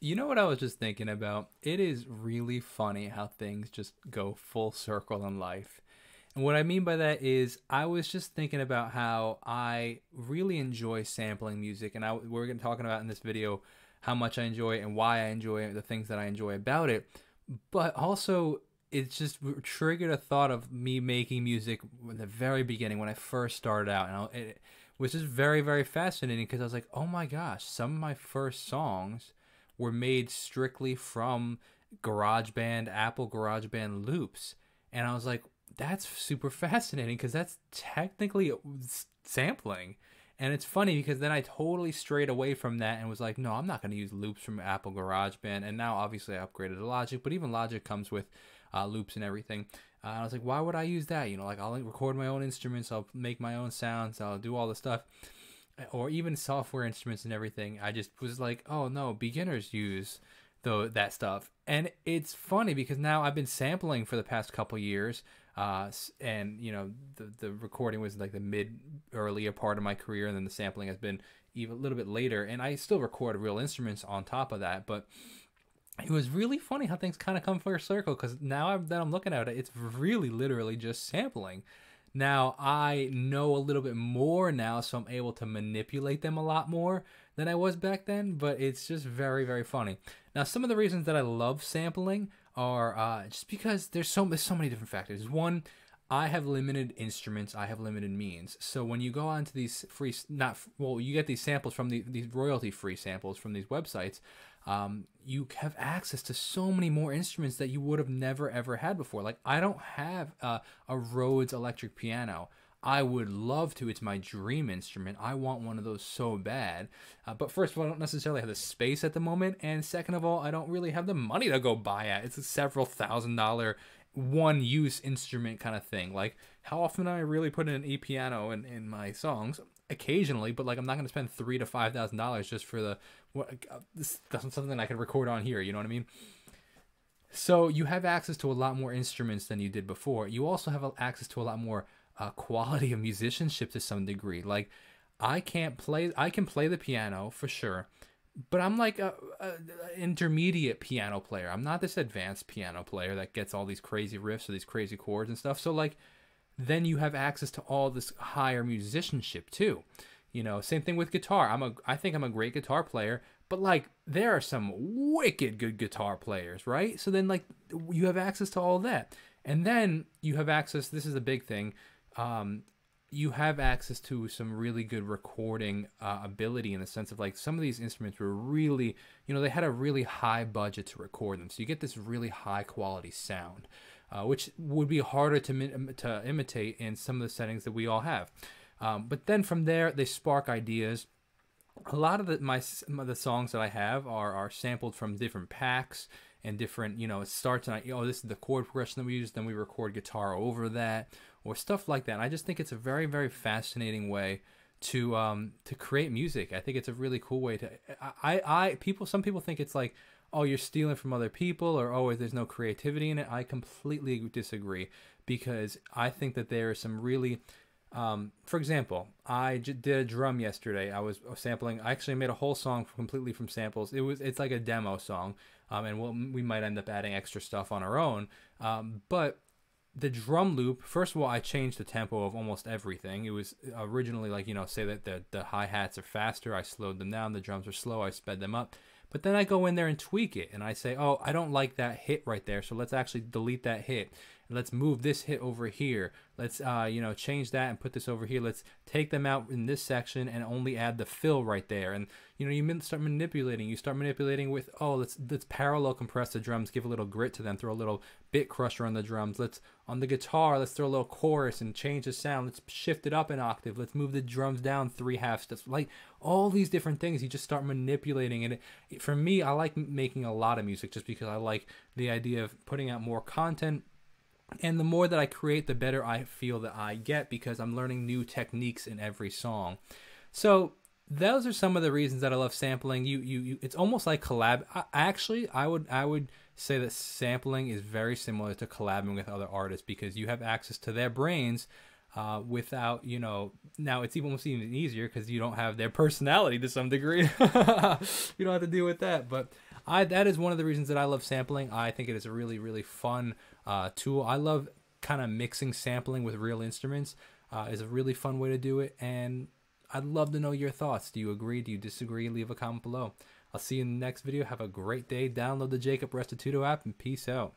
You know what I was just thinking about? It is really funny how things just go full circle in life. And what I mean by that is, I was just thinking about how I really enjoy sampling music, and I, we're going to talking about in this video how much I enjoy it and why I enjoy it, the things that I enjoy about it. But also, it just triggered a thought of me making music in the very beginning when I first started out, and I, it was just very, very fascinating because I was like, oh my gosh, some of my first songs were made strictly from GarageBand, Apple GarageBand loops. And I was like, that's super fascinating because that's technically sampling. And it's funny because then I totally strayed away from that and was like, no, I'm not going to use loops from Apple GarageBand. And now obviously I upgraded to Logic, but even Logic comes with uh, loops and everything. Uh, and I was like, why would I use that? You know, like I'll record my own instruments, I'll make my own sounds, I'll do all the stuff or even software instruments and everything. I just was like, oh no, beginners use though that stuff, and it's funny because now I've been sampling for the past couple years, uh, and you know the the recording was like the mid earlier part of my career, and then the sampling has been even a little bit later, and I still record real instruments on top of that, but. It was really funny how things kind of come full circle because now I'm, that I'm looking at it, it's really literally just sampling now I know a little bit more now, so I'm able to manipulate them a lot more than I was back then, but it's just very, very funny. Now, some of the reasons that I love sampling are uh, just because there's so, there's so many different factors. One, I have limited instruments, I have limited means. So when you go onto these free, not well, you get these samples from the, these royalty free samples from these websites um, you have access to so many more instruments that you would have never ever had before. Like I don't have a Rhodes electric piano. I would love to. It's my dream instrument. I want one of those so bad. Uh, but first of all, I don't necessarily have the space at the moment. And second of all, I don't really have the money to go buy it. It's a several thousand dollar one use instrument kind of thing. Like, how often I really put in an e piano in, in my songs? occasionally, but like I'm not going to spend three to five thousand dollars just for the what this doesn't something I can record on here. You know what I mean? So you have access to a lot more instruments than you did before. You also have access to a lot more uh, quality of musicianship to some degree. Like I can't play, I can play the piano for sure, but I'm like a, a, a intermediate piano player. I'm not this advanced piano player that gets all these crazy riffs or these crazy chords and stuff. So like then you have access to all this higher musicianship too. You know, same thing with guitar. I'm a I think I'm a great guitar player, but like there are some wicked good guitar players, right? So then like you have access to all that. And then you have access this is a big thing. Um, you have access to some really good recording uh, ability in the sense of like some of these instruments were really, you know, they had a really high budget to record them. So you get this really high quality sound uh, which would be harder to, um, to imitate in some of the settings that we all have. Um, but then from there, they spark ideas. A lot of the, my, of the songs that I have are, are sampled from different packs and different, you know, it starts and I, oh, this is the chord progression that we use, then we record guitar over that or stuff like that. And I just think it's a very, very fascinating way to um to create music. I think it's a really cool way to I I people some people think it's like oh, you're stealing from other people or oh, there's no creativity in it, I completely disagree because I think that there are some really um, for example, I j- did a drum yesterday. I was uh, sampling. I actually made a whole song completely from samples. It was it's like a demo song, um, and we'll, we might end up adding extra stuff on our own. Um, but the drum loop, first of all, I changed the tempo of almost everything. It was originally like, you know, say that the, the hi hats are faster, I slowed them down, the drums are slow, I sped them up. But then I go in there and tweak it and I say, oh, I don't like that hit right there, so let's actually delete that hit let's move this hit over here. Let's, uh, you know, change that and put this over here. Let's take them out in this section and only add the fill right there. And, you know, you start manipulating. You start manipulating with, oh, let's, let's parallel compress the drums, give a little grit to them, throw a little bit crusher on the drums. Let's, on the guitar, let's throw a little chorus and change the sound. Let's shift it up an octave. Let's move the drums down three half steps. Like all these different things, you just start manipulating. And it, for me, I like making a lot of music just because I like the idea of putting out more content and the more that I create, the better I feel that I get because I'm learning new techniques in every song. So those are some of the reasons that I love sampling. You, you, you it's almost like collab. I, actually, I would, I would say that sampling is very similar to collabing with other artists because you have access to their brains uh, without, you know, now it's almost even easier because you don't have their personality to some degree. you don't have to deal with that. But I, that is one of the reasons that I love sampling. I think it is a really, really fun uh, tool. I love kind of mixing sampling with real instruments uh, is a really fun way to do it. And I'd love to know your thoughts. Do you agree? Do you disagree? Leave a comment below. I'll see you in the next video. Have a great day. Download the Jacob Restituto app and peace out.